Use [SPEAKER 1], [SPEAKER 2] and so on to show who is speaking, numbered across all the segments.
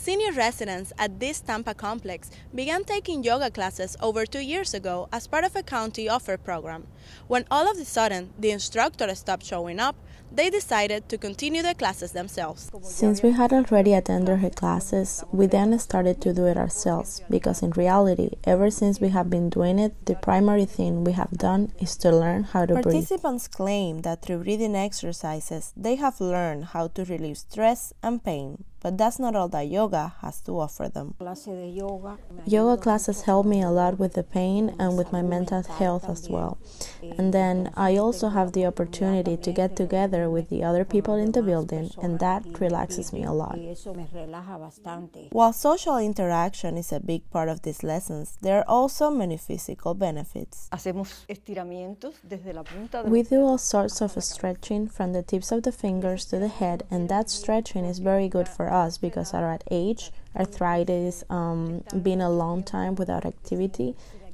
[SPEAKER 1] Senior residents at this Tampa complex began taking yoga classes over two years ago as part of a county offer program. When all of a sudden the instructor stopped showing up, they decided to continue the classes themselves. Since we had already attended her classes, we then started to do it ourselves, because in reality, ever since we have been doing it, the primary thing we have done is to learn how to Participants breathe. Participants claim that through breathing exercises, they have learned how to relieve stress and pain but that's not all that yoga has to offer them. Yoga classes help me a lot with the pain and with my mental health as well. And then I also have the opportunity to get together together with the other people in the building, and that relaxes me a lot. While social interaction is a big part of these lessons, there are also many physical benefits. We do all sorts of stretching from the tips of the fingers to the head, and that stretching is very good for us because at our age, arthritis, um, being a long time without activity,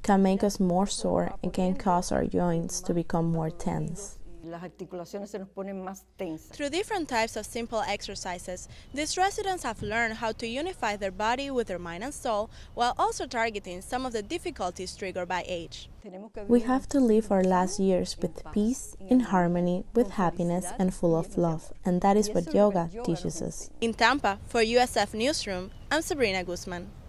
[SPEAKER 1] can make us more sore and can cause our joints to become more tense las articulaciones se nos ponen más tensas. Through different types of simple exercises, these residents have learned how to unify their body with their mind and soul while also targeting some of the difficulties triggered by age. We have to live our last years with peace, in harmony, with happiness and full of love, and that is what yoga teaches us. In Tampa, for USF Newsroom, I'm Sabrina Guzman.